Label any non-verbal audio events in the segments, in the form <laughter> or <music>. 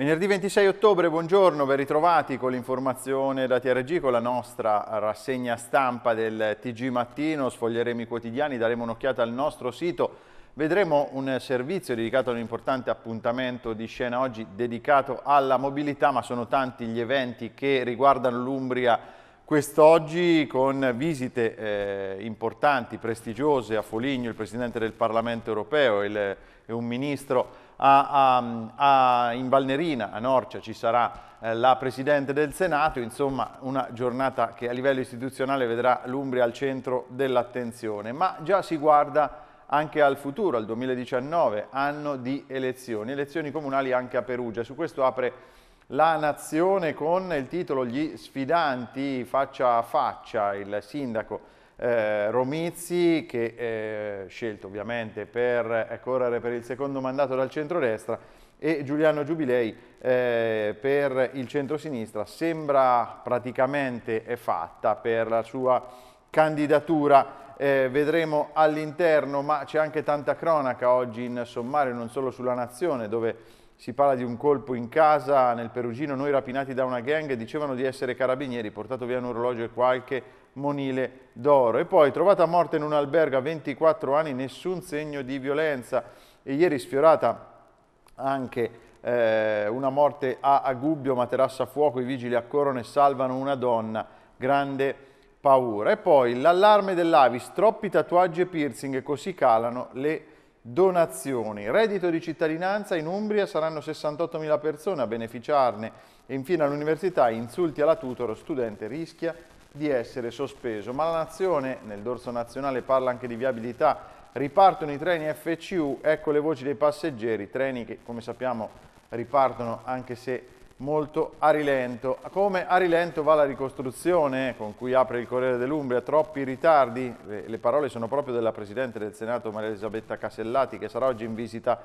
Venerdì 26 ottobre, buongiorno, ben ritrovati con l'informazione da TRG, con la nostra rassegna stampa del TG Mattino, sfoglieremo i quotidiani, daremo un'occhiata al nostro sito, vedremo un servizio dedicato ad un importante appuntamento di scena oggi dedicato alla mobilità, ma sono tanti gli eventi che riguardano l'Umbria quest'oggi con visite eh, importanti, prestigiose a Foligno, il Presidente del Parlamento Europeo e un Ministro a, a, a, in Valnerina, a Norcia, ci sarà eh, la Presidente del Senato, insomma una giornata che a livello istituzionale vedrà l'Umbria al centro dell'attenzione, ma già si guarda anche al futuro, al 2019, anno di elezioni, elezioni comunali anche a Perugia. Su questo apre la Nazione con il titolo Gli sfidanti faccia a faccia, il sindaco eh, Romizzi che è eh, scelto ovviamente per eh, correre per il secondo mandato dal centrodestra e Giuliano Giubilei eh, per il centro-sinistra sembra praticamente fatta per la sua candidatura eh, vedremo all'interno, ma c'è anche tanta cronaca oggi in sommario, non solo sulla Nazione, dove si parla di un colpo in casa nel Perugino, noi rapinati da una gang, dicevano di essere carabinieri, portato via un orologio e qualche monile d'oro. E poi, trovata morta in un albergo a 24 anni, nessun segno di violenza. E ieri sfiorata anche eh, una morte a Agubbio, materassa a fuoco, i vigili accorrono e salvano una donna. Grande paura. E poi l'allarme dell'Avis, troppi tatuaggi e piercing, e così calano le donazioni. Reddito di cittadinanza in Umbria saranno 68.000 persone a beneficiarne e infine all'università insulti alla tutoro, studente rischia di essere sospeso. Ma la nazione, nel dorso nazionale, parla anche di viabilità. Ripartono i treni FCU, ecco le voci dei passeggeri, treni che come sappiamo ripartono anche se molto a rilento. Come a rilento va la ricostruzione con cui apre il Corriere dell'Umbria, troppi ritardi, le parole sono proprio della Presidente del Senato Maria Elisabetta Casellati che sarà oggi in visita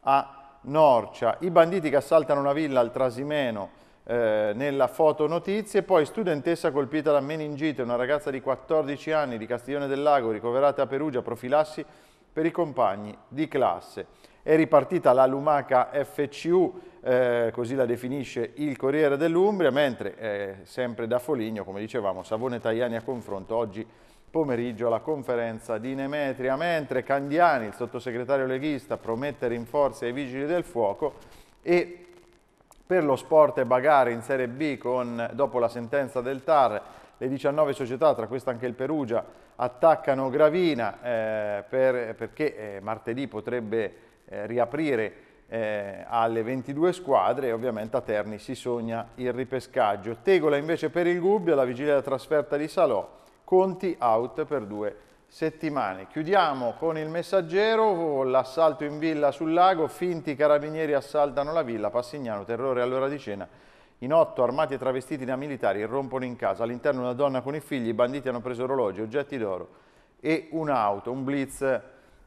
a Norcia. I banditi che assaltano una villa al Trasimeno, eh, nella foto notizie, poi studentessa colpita da meningite, una ragazza di 14 anni di Castiglione del Lago ricoverata a Perugia, profilassi per i compagni di classe. È ripartita la lumaca FCU, eh, così la definisce il Corriere dell'Umbria, mentre eh, sempre da Foligno, come dicevamo, Savone Tajani a confronto oggi pomeriggio alla conferenza di Nemetria, mentre Candiani, il sottosegretario leghista, promette rinforzi ai vigili del fuoco e per lo sport e Bagare in Serie B con, dopo la sentenza del TAR le 19 società, tra queste anche il Perugia, attaccano Gravina eh, per, perché eh, martedì potrebbe eh, riaprire eh, alle 22 squadre e ovviamente a Terni si sogna il ripescaggio. Tegola invece per il Gubbio alla vigilia della trasferta di Salò, Conti out per due squadre settimane. Chiudiamo con il messaggero, l'assalto in villa sul lago, finti carabinieri assaltano la villa, Passignano, terrore all'ora di cena. In otto armati e travestiti da militari irrompono in casa, all'interno una donna con i figli, i banditi hanno preso orologi, oggetti d'oro e un'auto, un blitz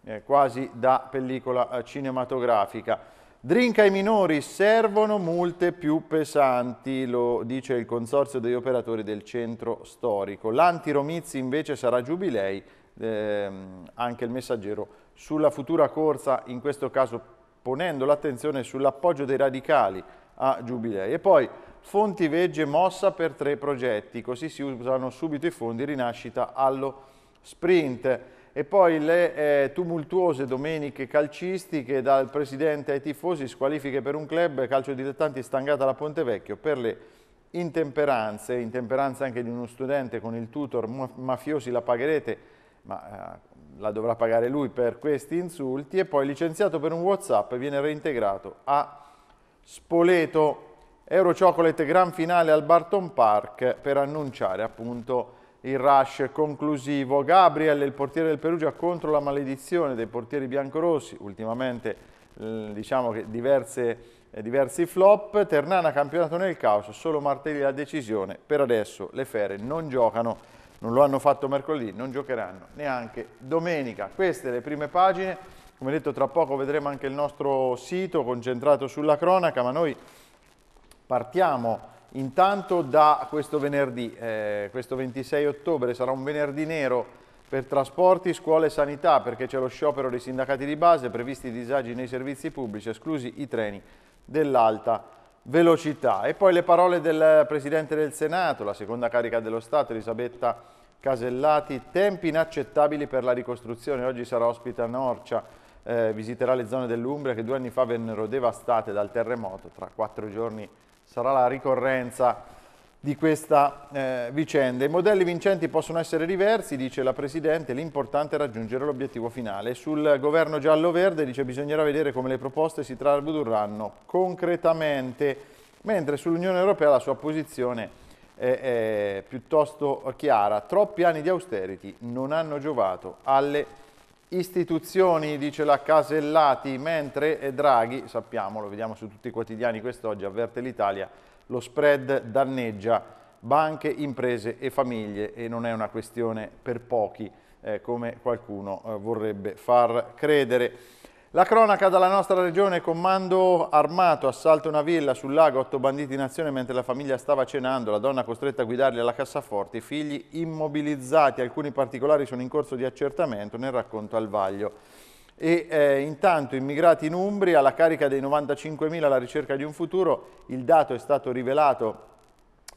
eh, quasi da pellicola eh, cinematografica. Drink ai minori, servono multe più pesanti, lo dice il Consorzio degli operatori del centro storico. L'antiromizzi invece sarà giubilei ehm, anche il messaggero, sulla futura corsa, in questo caso ponendo l'attenzione sull'appoggio dei radicali a Giubilei. E poi fonti vegge mossa per tre progetti, così si usano subito i fondi rinascita allo sprint. E poi le eh, tumultuose domeniche calcistiche dal presidente ai tifosi, squalifiche per un club, calcio dilettanti stangata alla Ponte Vecchio per le intemperanze, intemperanze anche di uno studente con il tutor, mafiosi la pagherete, ma eh, la dovrà pagare lui per questi insulti e poi licenziato per un Whatsapp viene reintegrato a Spoleto. Euro Chocolate gran finale al Barton Park per annunciare appunto il rush conclusivo. Gabriel, il portiere del Perugia, contro la maledizione dei portieri biancorossi, ultimamente mm, diciamo che diverse, eh, diversi flop. Ternana campionato nel caos, solo martedì la decisione, per adesso le fere non giocano non lo hanno fatto mercoledì, non giocheranno neanche domenica. Queste le prime pagine, come detto tra poco vedremo anche il nostro sito concentrato sulla cronaca, ma noi partiamo intanto da questo venerdì, eh, questo 26 ottobre sarà un venerdì nero per trasporti, scuole e sanità perché c'è lo sciopero dei sindacati di base, previsti disagi nei servizi pubblici, esclusi i treni dell'alta velocità. E poi le parole del Presidente del Senato, la seconda carica dello Stato, Elisabetta Casellati, tempi inaccettabili per la ricostruzione. Oggi sarà ospite a Norcia, eh, visiterà le zone dell'Umbria che due anni fa vennero devastate dal terremoto. Tra quattro giorni sarà la ricorrenza di questa eh, vicenda. I modelli vincenti possono essere diversi, dice la Presidente, l'importante è raggiungere l'obiettivo finale. Sul governo giallo-verde dice bisognerà vedere come le proposte si tradurranno concretamente, mentre sull'Unione Europea la sua posizione è, è piuttosto chiara. Troppi anni di austerity non hanno giovato alle istituzioni, dice la Casellati, mentre Draghi, sappiamo, lo vediamo su tutti i quotidiani quest'oggi, avverte l'Italia lo spread danneggia banche, imprese e famiglie e non è una questione per pochi eh, come qualcuno eh, vorrebbe far credere. La cronaca dalla nostra regione, comando armato, assalto una villa sul lago, otto banditi in azione mentre la famiglia stava cenando, la donna costretta a guidarli alla cassaforte, i figli immobilizzati, alcuni particolari sono in corso di accertamento nel racconto al vaglio e eh, intanto immigrati in Umbria, alla carica dei 95.000 alla ricerca di un futuro, il dato è stato rivelato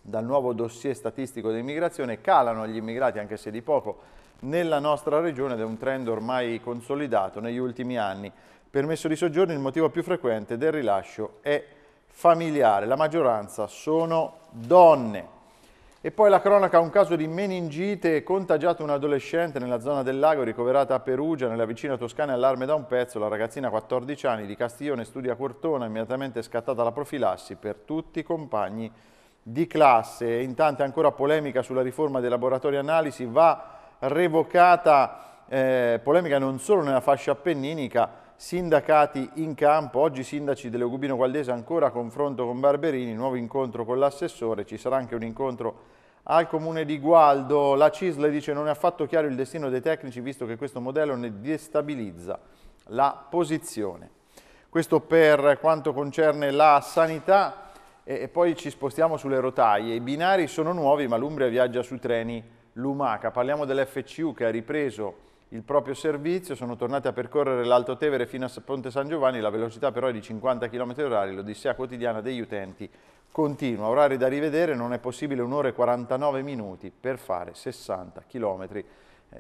dal nuovo dossier statistico dell'immigrazione, calano gli immigrati, anche se di poco, nella nostra regione ed è un trend ormai consolidato negli ultimi anni. Permesso di soggiorno, il motivo più frequente del rilascio è familiare, la maggioranza sono donne. E poi la cronaca, un caso di meningite, contagiato un adolescente nella zona del lago, ricoverata a Perugia, nella vicina Toscana, allarme da un pezzo, la ragazzina 14 anni di Castiglione studia a Cortona, immediatamente scattata la profilassi per tutti i compagni di classe. Intanto ancora polemica sulla riforma dei laboratori analisi, va revocata eh, polemica non solo nella fascia appenninica, sindacati in campo, oggi sindaci dell'Eugubino Gualdese ancora a confronto con Barberini, nuovo incontro con l'assessore, ci sarà anche un incontro al comune di Gualdo. La CISL dice non è affatto chiaro il destino dei tecnici visto che questo modello ne destabilizza la posizione. Questo per quanto concerne la sanità e poi ci spostiamo sulle rotaie. I binari sono nuovi ma l'Umbria viaggia su treni Lumaca. Parliamo dell'FCU che ha ripreso il proprio servizio, sono tornati a percorrere l'Alto Tevere fino a Ponte San Giovanni, la velocità però è di 50 km h l'odissea quotidiana degli utenti continua, orari da rivedere, non è possibile un'ora e 49 minuti per fare 60 km, eh,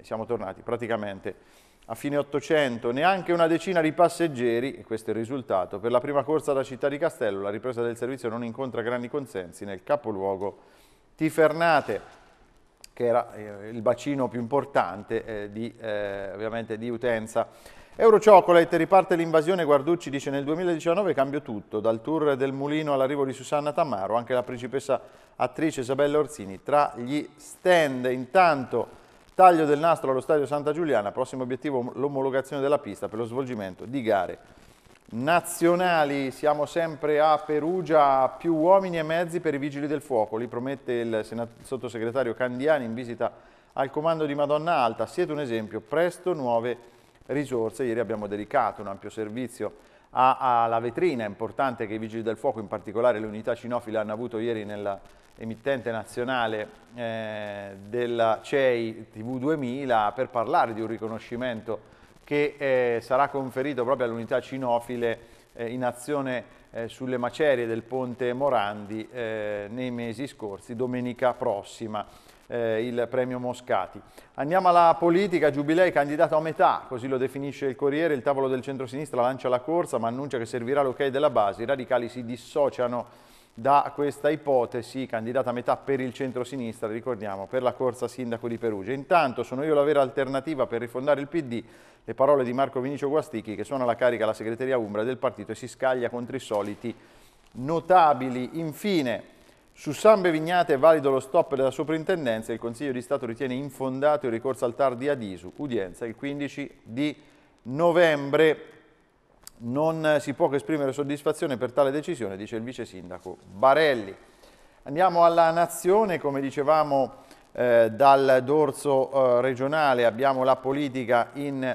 siamo tornati praticamente a fine 800, neanche una decina di passeggeri, e questo è il risultato, per la prima corsa da Città di Castello la ripresa del servizio non incontra grandi consensi nel capoluogo Tifernate che era eh, il bacino più importante eh, di, eh, ovviamente di utenza. Eurociocolate, riparte l'invasione, Guarducci dice nel 2019 cambio tutto, dal tour del mulino all'arrivo di Susanna Tamaro, anche la principessa attrice Isabella Orsini tra gli stand. Intanto taglio del nastro allo stadio Santa Giuliana, prossimo obiettivo l'omologazione della pista per lo svolgimento di gare Nazionali, siamo sempre a Perugia, più uomini e mezzi per i vigili del fuoco, li promette il sottosegretario Candiani in visita al comando di Madonna Alta, siete un esempio, presto nuove risorse, ieri abbiamo dedicato un ampio servizio alla vetrina importante che i vigili del fuoco, in particolare le unità cinofile, hanno avuto ieri nell'emittente nazionale eh, della CEI TV 2000 per parlare di un riconoscimento che eh, sarà conferito proprio all'unità cinofile eh, in azione eh, sulle macerie del Ponte Morandi eh, nei mesi scorsi, domenica prossima. Eh, il premio Moscati. Andiamo alla politica, Giubilei candidato a metà, così lo definisce il Corriere, il tavolo del centro-sinistra lancia la corsa ma annuncia che servirà l'ok della base, i radicali si dissociano da questa ipotesi, candidata a metà per il centro-sinistra, ricordiamo, per la corsa sindaco di Perugia. Intanto sono io la vera alternativa per rifondare il PD, le parole di Marco Vinicio Guastichi che suona la carica alla segreteria Umbra del partito e si scaglia contro i soliti notabili. Infine, su San Bevignate è valido lo stop della soprintendenza, il Consiglio di Stato ritiene infondato il ricorso al TAR di Adisu, udienza il 15 di novembre. Non si può che esprimere soddisfazione per tale decisione, dice il vice sindaco Barelli. Andiamo alla nazione, come dicevamo eh, dal dorso eh, regionale abbiamo la politica in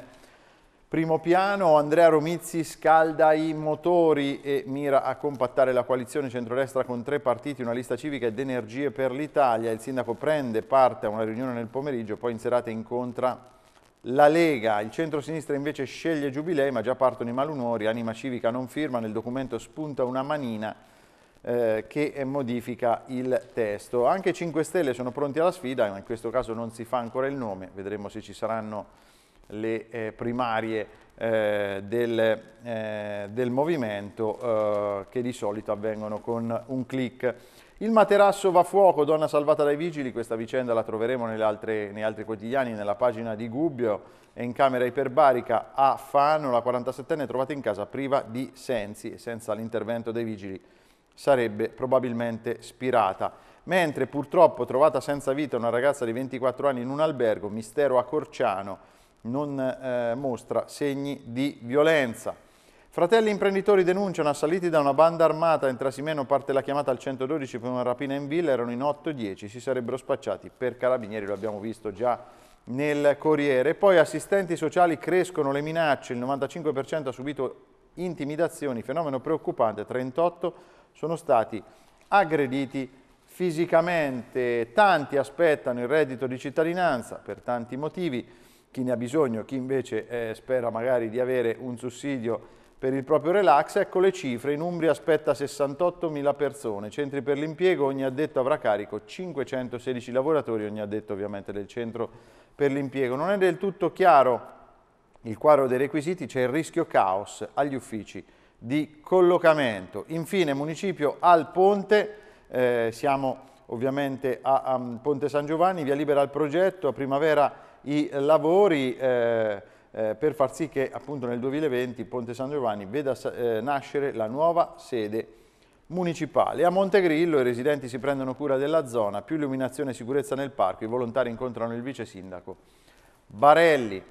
primo piano, Andrea Romizzi scalda i motori e mira a compattare la coalizione centrodestra con tre partiti, una lista civica ed energie per l'Italia. Il sindaco prende parte a una riunione nel pomeriggio, poi in serata incontra la Lega, il centro-sinistra invece sceglie Giubilei, ma già partono i malumori, Anima Civica non firma, nel documento spunta una manina eh, che modifica il testo. Anche 5 Stelle sono pronti alla sfida, ma in questo caso non si fa ancora il nome, vedremo se ci saranno le eh, primarie eh, del, eh, del, movimento eh, che di solito avvengono con un clic. Il materasso va a fuoco, donna salvata dai vigili, questa vicenda la troveremo altre, nei altri quotidiani, nella pagina di Gubbio è in camera iperbarica a Fano, la 47enne è trovata in casa priva di sensi e senza l'intervento dei vigili sarebbe probabilmente spirata. Mentre purtroppo trovata senza vita una ragazza di 24 anni in un albergo, mistero a Corciano, non eh, mostra segni di violenza. Fratelli imprenditori denunciano assaliti da una banda armata, in Trasimeno parte la chiamata al 112 per una rapina in villa, erano in 8-10, si sarebbero spacciati per carabinieri, lo abbiamo visto già nel Corriere. Poi assistenti sociali crescono le minacce, il 95% ha subito intimidazioni, fenomeno preoccupante, 38 sono stati aggrediti fisicamente, tanti aspettano il reddito di cittadinanza per tanti motivi, chi ne ha bisogno, chi invece eh, spera magari di avere un sussidio per il proprio relax, ecco le cifre, in Umbria aspetta 68.000 persone, centri per l'impiego, ogni addetto avrà carico 516 lavoratori, ogni addetto ovviamente del centro per l'impiego. Non è del tutto chiaro il quadro dei requisiti, c'è il rischio caos agli uffici di collocamento. Infine municipio al ponte, eh, siamo ovviamente a, a, Ponte San Giovanni, via libera al progetto, a primavera i lavori... Eh, eh, per far sì che appunto nel 2020 Ponte San Giovanni veda eh, nascere la nuova sede municipale. A Montegrillo i residenti si prendono cura della zona, più illuminazione e sicurezza nel parco, i volontari incontrano il vice sindaco. Barelli,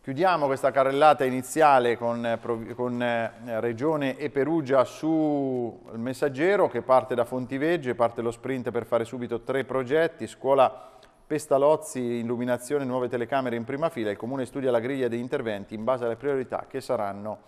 chiudiamo questa carrellata iniziale con, eh, con eh, Regione e Perugia sul messaggero che parte da Fontivegge, parte lo sprint per fare subito tre progetti, scuola Pestalozzi, illuminazione, nuove telecamere in prima fila, il Comune studia la griglia degli interventi in base alle priorità che saranno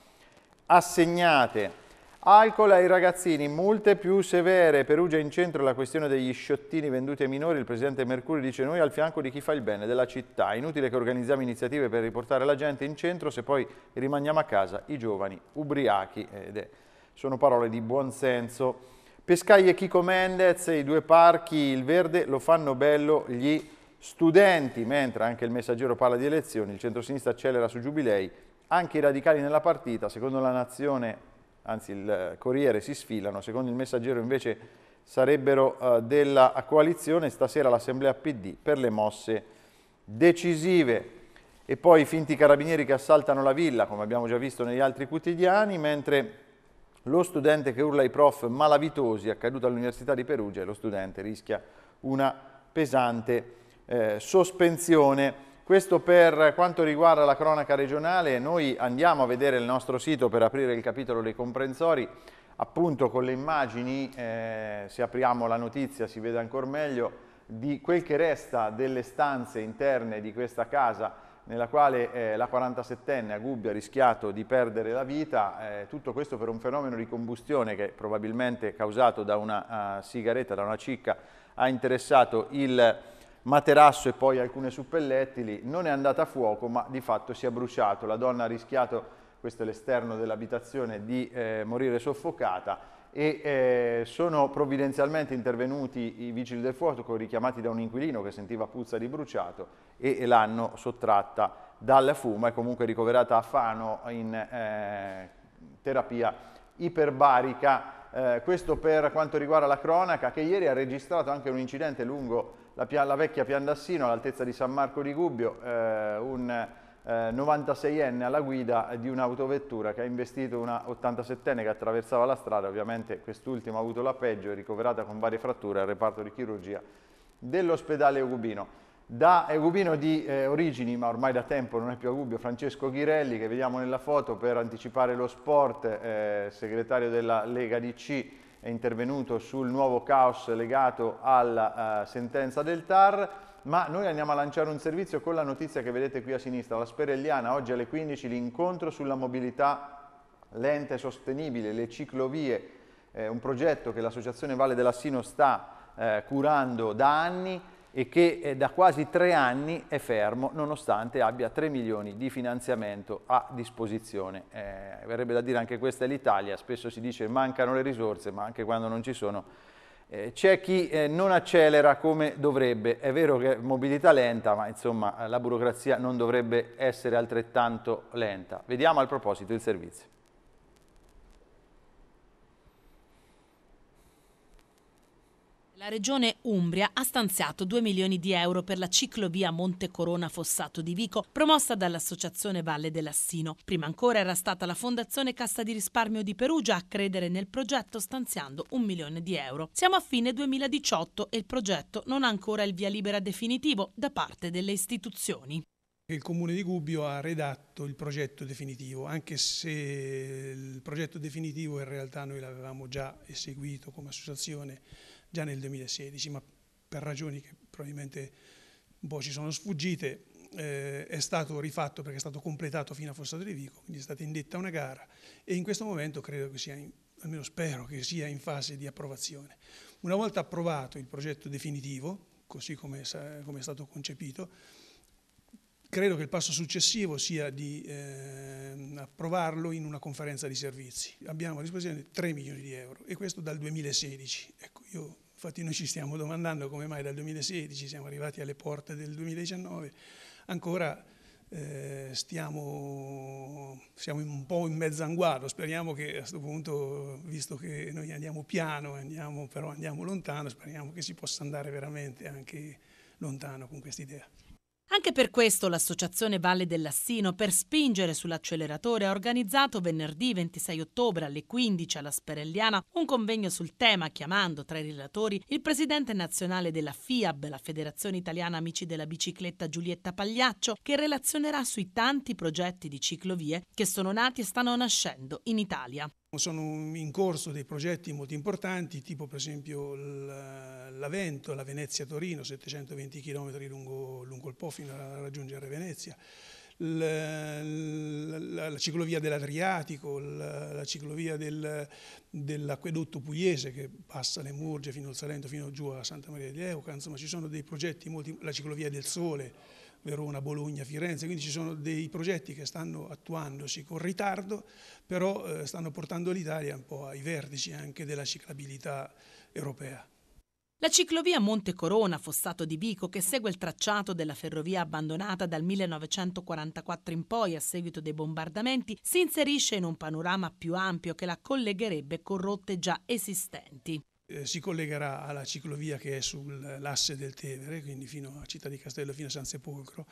assegnate. Alcol ai ragazzini, multe più severe. Perugia in centro la questione degli sciottini venduti ai minori. Il presidente Mercuri dice noi al fianco di chi fa il bene della città. Inutile che organizziamo iniziative per riportare la gente in centro se poi rimaniamo a casa i giovani ubriachi. Ed è, sono parole di buonsenso. Pescai e Chico Mendez, i due parchi, il verde, lo fanno bello gli studenti, mentre anche il messaggero parla di elezioni, il centrosinistra accelera su Giubilei, anche i radicali nella partita, secondo la nazione, anzi il Corriere, si sfilano, secondo il messaggero invece sarebbero eh, della coalizione, stasera l'assemblea PD per le mosse decisive. E poi i finti carabinieri che assaltano la villa, come abbiamo già visto negli altri quotidiani, mentre lo studente che urla ai prof malavitosi accaduto all'Università di Perugia e lo studente rischia una pesante eh, sospensione. Questo per quanto riguarda la cronaca regionale, noi andiamo a vedere il nostro sito per aprire il capitolo dei comprensori, appunto con le immagini, eh, se apriamo la notizia si vede ancora meglio, di quel che resta delle stanze interne di questa casa nella quale eh, la 47enne a Gubbio ha rischiato di perdere la vita, eh, tutto questo per un fenomeno di combustione che probabilmente causato da una uh, sigaretta, da una cicca, ha interessato il materasso e poi alcune suppellettili, non è andata a fuoco ma di fatto si è bruciato, la donna ha rischiato, questo è l'esterno dell'abitazione, di eh, morire soffocata e eh, sono provvidenzialmente intervenuti i vigili del fuoco richiamati da un inquilino che sentiva puzza di bruciato e, e l'hanno sottratta dal fumo e comunque ricoverata a Fano in eh, terapia iperbarica. Eh, questo per quanto riguarda la cronaca che ieri ha registrato anche un incidente lungo la, la vecchia Piandassino all'altezza di San Marco di Gubbio, eh, un 96enne eh, alla guida di un'autovettura che ha investito una 87enne che attraversava la strada, ovviamente quest'ultima ha avuto la peggio, è ricoverata con varie fratture al reparto di chirurgia dell'ospedale Eugubino. Da Eugubino di eh, origini, ma ormai da tempo non è più a Gubbio, Francesco Ghirelli, che vediamo nella foto per anticipare lo sport, eh, segretario della Lega DC, è intervenuto sul nuovo caos legato alla eh, sentenza del TAR ma noi andiamo a lanciare un servizio con la notizia che vedete qui a sinistra, la Sperelliana, oggi alle 15 l'incontro sulla mobilità lenta e sostenibile, le ciclovie, eh, un progetto che l'associazione Valle dell'Assino sta eh, curando da anni e che eh, da quasi tre anni è fermo nonostante abbia 3 milioni di finanziamento a disposizione. Eh, verrebbe da dire anche questa è l'Italia, spesso si dice mancano le risorse ma anche quando non ci sono eh, c'è chi eh, non accelera come dovrebbe, è vero che è mobilità lenta, ma insomma la burocrazia non dovrebbe essere altrettanto lenta. Vediamo al proposito il servizio. La regione Umbria ha stanziato 2 milioni di euro per la ciclovia Monte Corona Fossato di Vico, promossa dall'Associazione Valle dell'Assino. Prima ancora era stata la Fondazione Cassa di Risparmio di Perugia a credere nel progetto stanziando un milione di euro. Siamo a fine 2018 e il progetto non ha ancora il via libera definitivo da parte delle istituzioni. Il Comune di Gubbio ha redatto il progetto definitivo, anche se il progetto definitivo in realtà noi l'avevamo già eseguito come associazione già nel 2016, ma per ragioni che probabilmente un po' ci sono sfuggite, eh, è stato rifatto perché è stato completato fino a Fossato di Vico, quindi è stata indetta una gara e in questo momento credo che sia, in, almeno spero che sia in fase di approvazione. Una volta approvato il progetto definitivo, così come, come è stato concepito, Credo che il passo successivo sia di eh, approvarlo in una conferenza di servizi. Abbiamo a disposizione 3 milioni di euro e questo dal 2016. Ecco, io, infatti noi ci stiamo domandando come mai dal 2016 siamo arrivati alle porte del 2019, ancora eh, stiamo, siamo un po' in mezzo anguardo, speriamo che a questo punto, visto che noi andiamo piano, andiamo, però andiamo lontano, speriamo che si possa andare veramente anche lontano con questa idea. Anche per questo l'Associazione Valle dell'Assino, per spingere sull'acceleratore, ha organizzato venerdì 26 ottobre alle 15 alla Sperelliana un convegno sul tema, chiamando tra i relatori il presidente nazionale della FIAB, la Federazione Italiana Amici della Bicicletta Giulietta Pagliaccio, che relazionerà sui tanti progetti di ciclovie che sono nati e stanno nascendo in Italia. Sono in corso dei progetti molto importanti, tipo per esempio l'Avento, la Venezia-Torino, 720 km lungo, lungo il Po fino a raggiungere Venezia, la, la, la ciclovia dell'Adriatico, la, la, ciclovia del, dell'acquedotto pugliese che passa le Murge fino al Salento, fino giù a Santa Maria di Leuca, insomma ci sono dei progetti molti, la ciclovia del Sole, Verona, Bologna, Firenze, quindi ci sono dei progetti che stanno attuandosi con ritardo, però eh, stanno portando l'Italia un po' ai vertici anche della ciclabilità europea. La ciclovia Monte Corona, fossato di Vico, che segue il tracciato della ferrovia abbandonata dal 1944 in poi a seguito dei bombardamenti, si inserisce in un panorama più ampio che la collegherebbe con rotte già esistenti. Eh, si collegherà alla ciclovia che è sull'asse del Tevere, quindi fino a Città di Castello, fino a San Sepolcro,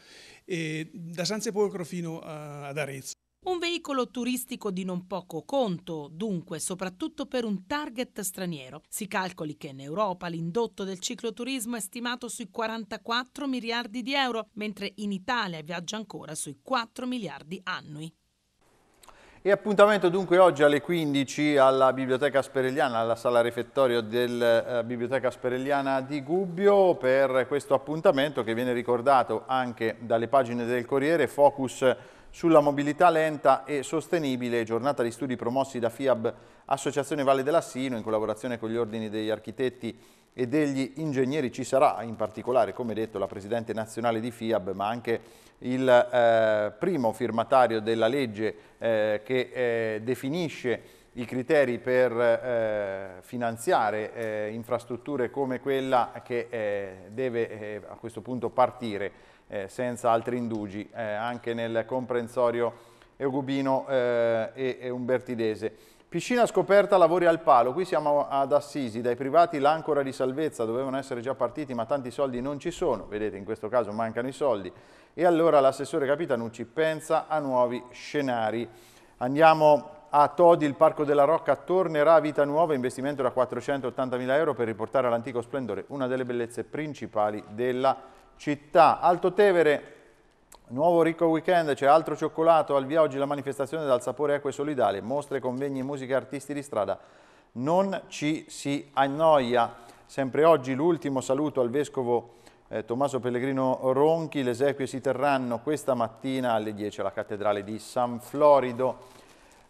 e da San Sepolcro fino a, ad Arezzo. Un veicolo turistico di non poco conto, dunque, soprattutto per un target straniero. Si calcoli che in Europa l'indotto del cicloturismo è stimato sui 44 miliardi di euro, mentre in Italia viaggia ancora sui 4 miliardi annui. E appuntamento dunque oggi alle 15 alla Biblioteca Sperelliana, alla sala refettorio della eh, Biblioteca Sperelliana di Gubbio per questo appuntamento che viene ricordato anche dalle pagine del Corriere, Focus sulla mobilità lenta e sostenibile, giornata di studi promossi da FIAB Associazione Valle dell'Assino in collaborazione con gli ordini degli architetti e degli ingegneri. Ci sarà in particolare, come detto, la Presidente nazionale di FIAB, ma anche il eh, primo firmatario della legge eh, che eh, definisce i criteri per eh, finanziare eh, infrastrutture come quella che eh, deve a questo punto partire eh, senza altri indugi, eh, anche nel comprensorio Eugubino eh, e, e Umbertidese. Piscina scoperta, lavori al palo, qui siamo ad Assisi, dai privati l'ancora di salvezza, dovevano essere già partiti ma tanti soldi non ci sono, vedete in questo caso mancano i soldi e allora l'assessore Capitanucci pensa a nuovi scenari. Andiamo a Todi, il Parco della Rocca tornerà a vita nuova, investimento da 480.000 euro per riportare all'antico splendore una delle bellezze principali della città città. Alto Tevere, nuovo ricco weekend, c'è altro cioccolato, al via oggi la manifestazione dal sapore equo e solidale, mostre, convegni, musica, artisti di strada. Non ci si annoia. Sempre oggi l'ultimo saluto al Vescovo eh, Tommaso Pellegrino Ronchi, le esequie si terranno questa mattina alle 10 alla Cattedrale di San Florido.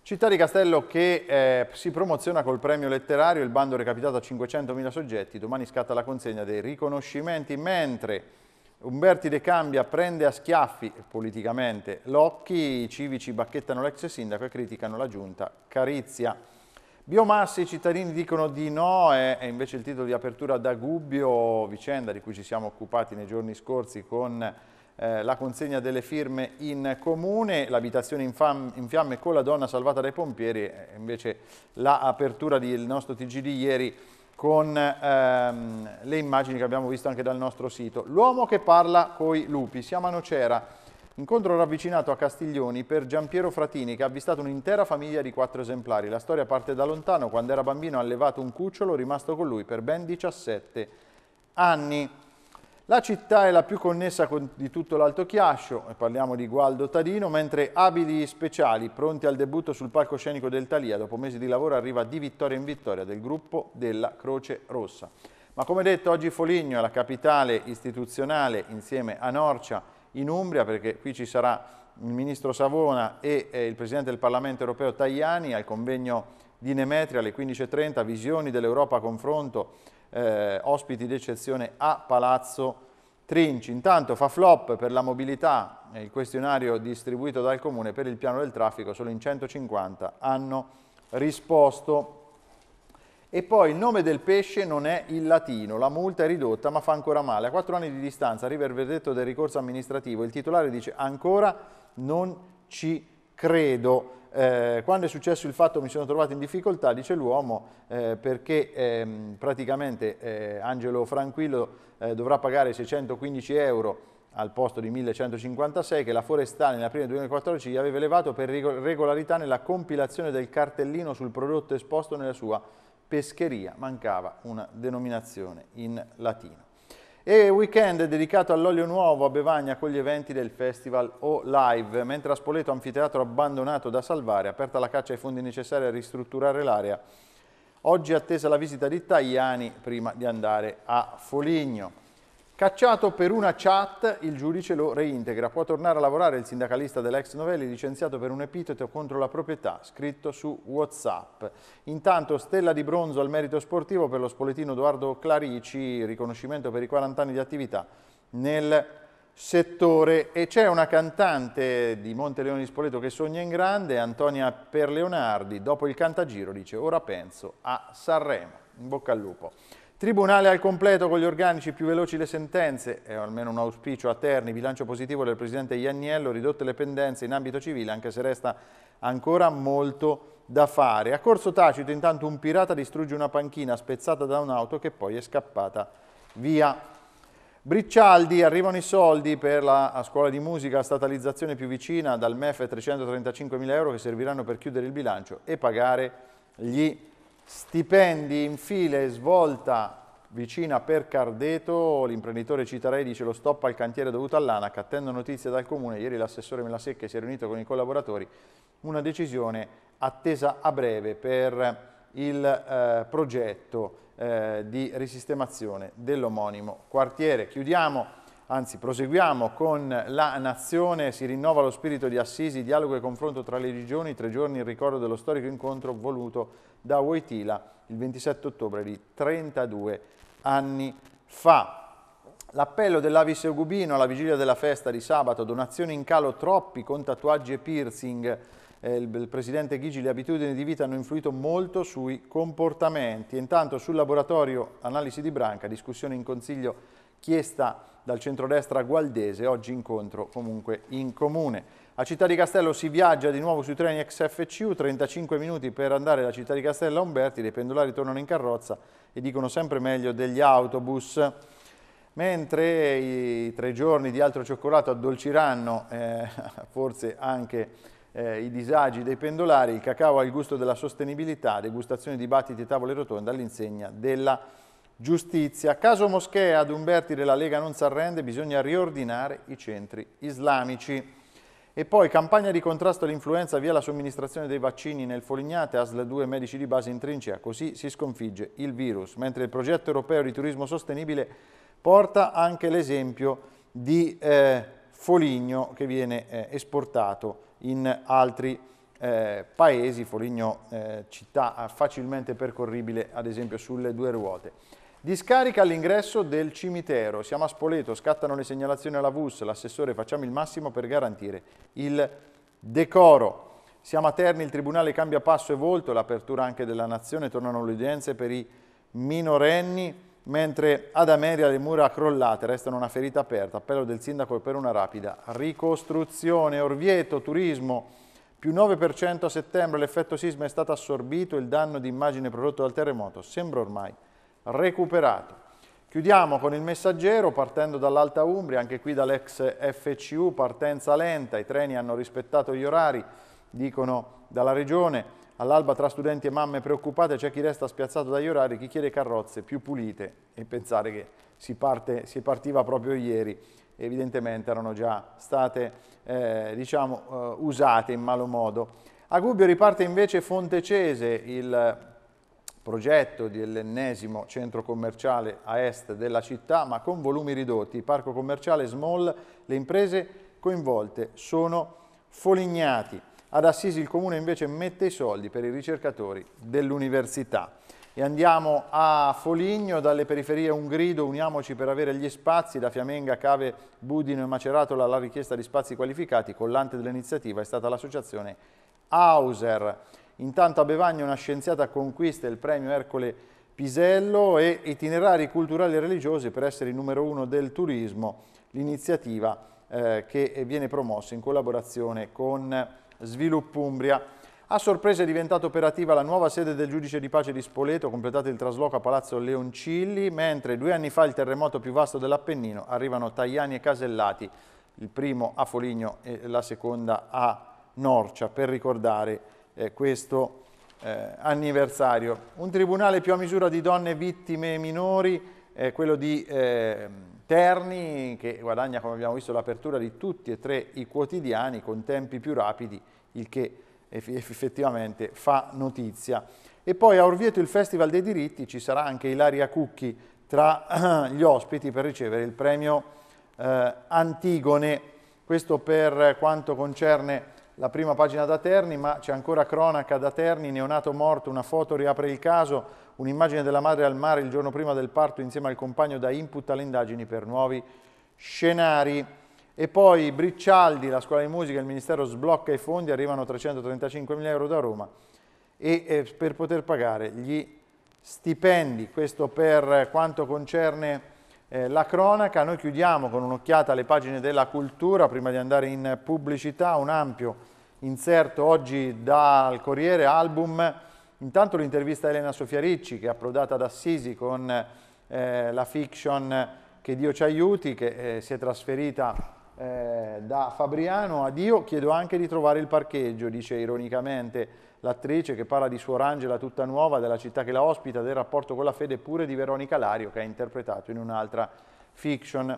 Città di Castello che eh, si promoziona col premio letterario, il bando recapitato a 500.000 soggetti, domani scatta la consegna dei riconoscimenti, mentre Umbertide cambia, prende a schiaffi, politicamente, Locchi, i civici bacchettano l'ex sindaco e criticano la giunta Carizia. Biomasse, i cittadini dicono di no, è, invece il titolo di apertura da Gubbio, vicenda di cui ci siamo occupati nei giorni scorsi con eh, la consegna delle firme in comune, l'abitazione in, in, fiamme con la donna salvata dai pompieri, invece l'apertura del nostro TG di ieri con ehm, le immagini che abbiamo visto anche dal nostro sito. L'uomo che parla coi lupi, siamo a Nocera, incontro ravvicinato a Castiglioni per Giampiero Fratini che ha avvistato un'intera famiglia di quattro esemplari. La storia parte da lontano, quando era bambino ha allevato un cucciolo rimasto con lui per ben 17 anni. La città è la più connessa con, di tutto l'Alto Chiascio, e parliamo di Gualdo Tadino, mentre abili speciali, pronti al debutto sul palcoscenico del Talia, dopo mesi di lavoro arriva di vittoria in vittoria del gruppo della Croce Rossa. Ma come detto, oggi Foligno è la capitale istituzionale insieme a Norcia in Umbria, perché qui ci sarà il ministro Savona e eh, il presidente del Parlamento europeo Tajani al convegno di Nemetri alle 15.30, visioni dell'Europa a confronto eh, ospiti d'eccezione a Palazzo Trinci. Intanto fa flop per la mobilità eh, il questionario distribuito dal Comune per il piano del traffico, solo in 150 hanno risposto. E poi il nome del pesce non è il latino, la multa è ridotta ma fa ancora male. A quattro anni di distanza arriva il verdetto del ricorso amministrativo, il titolare dice ancora non ci credo eh, quando è successo il fatto mi sono trovato in difficoltà, dice l'uomo, eh, perché ehm, praticamente eh, Angelo Franquillo eh, dovrà pagare 615 euro al posto di 1156 che la Forestale nell'aprile 2014 gli aveva elevato per regolarità nella compilazione del cartellino sul prodotto esposto nella sua pescheria, mancava una denominazione in latino e weekend dedicato all'olio nuovo a Bevagna con gli eventi del festival O Live, mentre a Spoleto anfiteatro abbandonato da salvare, aperta la caccia ai fondi necessari a ristrutturare l'area. Oggi attesa la visita di Tajani prima di andare a Foligno. Cacciato per una chat, il giudice lo reintegra. Può tornare a lavorare il sindacalista dell'ex Novelli licenziato per un epiteto contro la proprietà, scritto su Whatsapp. Intanto stella di bronzo al merito sportivo per lo spoletino Edoardo Clarici, riconoscimento per i 40 anni di attività nel settore. E c'è una cantante di Monteleone di Spoleto che sogna in grande, Antonia Perleonardi, dopo il cantagiro dice ora penso a Sanremo. In bocca al lupo. Tribunale al completo con gli organici più veloci le sentenze, è almeno un auspicio a Terni, bilancio positivo del Presidente Ianniello, ridotte le pendenze in ambito civile, anche se resta ancora molto da fare. A corso tacito intanto un pirata distrugge una panchina spezzata da un'auto che poi è scappata via. Briccialdi, arrivano i soldi per la scuola di musica, statalizzazione più vicina, dal MEF 335 mila euro che serviranno per chiudere il bilancio e pagare gli Stipendi in file, svolta vicina per Cardeto, l'imprenditore Citarei dice lo stop al cantiere dovuto all'ANAC, attendo notizie dal comune, ieri l'assessore Melasecca si è riunito con i collaboratori, una decisione attesa a breve per il eh, progetto eh, di risistemazione dell'omonimo quartiere. Chiudiamo, anzi proseguiamo con la nazione, si rinnova lo spirito di Assisi, dialogo e confronto tra le regioni, tre giorni in ricordo dello storico incontro voluto da Wojtyla il 27 ottobre di 32 anni fa. L'appello dell'Avis Eugubino alla vigilia della festa di sabato, donazioni in calo troppi con tatuaggi e piercing, eh, il, il presidente Ghigi le abitudini di vita hanno influito molto sui comportamenti. Intanto sul laboratorio analisi di Branca, discussione in consiglio chiesta dal centrodestra gualdese, oggi incontro comunque in comune. A Città di Castello si viaggia di nuovo sui treni XFCU, 35 minuti per andare da Città di Castello a Umberti, dei pendolari tornano in carrozza e dicono sempre meglio degli autobus. Mentre i tre giorni di altro cioccolato addolciranno eh, <laughs> forse anche eh, i disagi dei pendolari, il cacao ha il gusto della sostenibilità, degustazioni, dibattiti e tavole rotonde all'insegna della Giustizia. Caso Moschea, ad Umberti della Lega non si arrende, bisogna riordinare i centri islamici. E poi campagna di contrasto all'influenza via la somministrazione dei vaccini nel Folignate, ASL 2 medici di base in trincea, così si sconfigge il virus, mentre il progetto europeo di turismo sostenibile porta anche l'esempio di eh, foligno che viene eh, esportato in altri eh, paesi, foligno eh, città eh, facilmente percorribile ad esempio sulle due ruote. Discarica all'ingresso del cimitero. Siamo a Spoleto, scattano le segnalazioni alla VUS. L'assessore facciamo il massimo per garantire il decoro. Siamo a Terni, il Tribunale cambia passo e volto, l'apertura anche della Nazione, tornano le udienze per i minorenni, mentre ad Ameria le mura crollate, restano una ferita aperta, appello del sindaco per una rapida ricostruzione. Orvieto, turismo, più 9% a settembre, l'effetto sisma è stato assorbito, il danno di immagine prodotto dal terremoto sembra ormai recuperato. Chiudiamo con il messaggero partendo dall'Alta Umbria, anche qui dall'ex FCU, partenza lenta, i treni hanno rispettato gli orari, dicono dalla regione, all'alba tra studenti e mamme preoccupate c'è chi resta spiazzato dagli orari, chi chiede carrozze più pulite e pensare che si, parte, si partiva proprio ieri, evidentemente erano già state eh, diciamo, eh, usate in malo modo. A Gubbio riparte invece Fontecese, il progetto dell'ennesimo centro commerciale a est della città, ma con volumi ridotti. Parco commerciale Small, le imprese coinvolte sono folignati. Ad Assisi il Comune invece mette i soldi per i ricercatori dell'università. E andiamo a Foligno, dalle periferie un grido, uniamoci per avere gli spazi, da Fiamenga, Cave, Budino e Maceratola alla richiesta di spazi qualificati, collante dell'iniziativa è stata l'associazione Hauser. Intanto a Bevagno una scienziata conquista il premio Ercole Pisello e itinerari culturali e religiosi per essere il numero uno del turismo, l'iniziativa eh, che viene promossa in collaborazione con Sviluppo Umbria. A sorpresa è diventata operativa la nuova sede del giudice di pace di Spoleto, completato il trasloco a Palazzo Leoncilli, mentre due anni fa il terremoto più vasto dell'Appennino arrivano Tajani e Casellati, il primo a Foligno e la seconda a Norcia, per ricordare eh, questo eh, anniversario. Un tribunale più a misura di donne vittime minori è quello di ehm, Terni che guadagna come abbiamo visto l'apertura di tutti e tre i quotidiani con tempi più rapidi il che effettivamente fa notizia. E poi a Orvieto il Festival dei diritti ci sarà anche Ilaria Cucchi tra <clears throat> gli ospiti per ricevere il premio eh, Antigone. Questo per quanto concerne la prima pagina da Terni, ma c'è ancora cronaca da Terni, neonato morto, una foto riapre il caso, un'immagine della madre al mare il giorno prima del parto insieme al compagno da input alle indagini per nuovi scenari. E poi Briccialdi, la scuola di musica, il Ministero sblocca i fondi, arrivano 335 mila euro da Roma e, per poter pagare gli stipendi. Questo per quanto concerne eh, la cronaca, noi chiudiamo con un'occhiata alle pagine della cultura prima di andare in pubblicità, un ampio inserto oggi dal Corriere Album, intanto l'intervista a Elena Sofia Ricci che è approdata ad Assisi con eh, la fiction Che Dio ci aiuti che eh, si è trasferita eh, da Fabriano a Dio chiedo anche di trovare il parcheggio, dice ironicamente l'attrice che parla di Suor Angela tutta nuova, della città che la ospita, del rapporto con la fede pure di Veronica Lario che ha interpretato in un'altra fiction.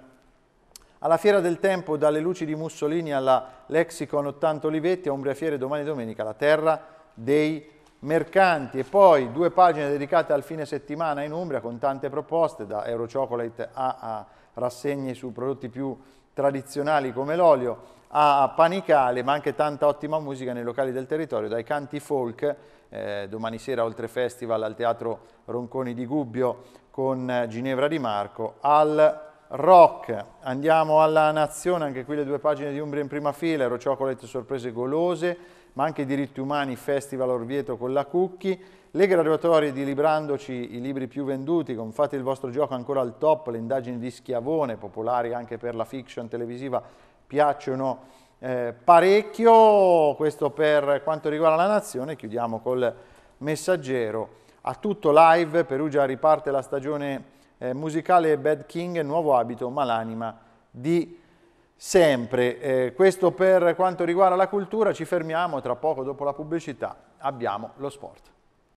Alla Fiera del Tempo, dalle luci di Mussolini alla Lexicon 80 Olivetti, a Umbria Fiere domani domenica, la terra dei mercanti e poi due pagine dedicate al fine settimana in Umbria con tante proposte da Eurochocolate a, a rassegne su prodotti più tradizionali come l'olio a Panicale, ma anche tanta ottima musica nei locali del territorio, dai canti folk, eh, domani sera oltre festival al Teatro Ronconi di Gubbio con Ginevra Di Marco, al rock. Andiamo alla Nazione, anche qui le due pagine di Umbria in prima fila, Euro Chocolate sorprese golose, ma anche i diritti umani, Festival Orvieto con la Cucchi, le graduatorie di Librandoci, i libri più venduti, con Fate il vostro gioco ancora al top, le indagini di Schiavone, popolari anche per la fiction televisiva, piacciono eh, parecchio. Questo per quanto riguarda la nazione, chiudiamo col messaggero. A tutto live, Perugia riparte la stagione eh, musicale Bad King, nuovo abito, ma l'anima di sempre. Eh, questo per quanto riguarda la cultura, ci fermiamo tra poco dopo la pubblicità, abbiamo lo sport.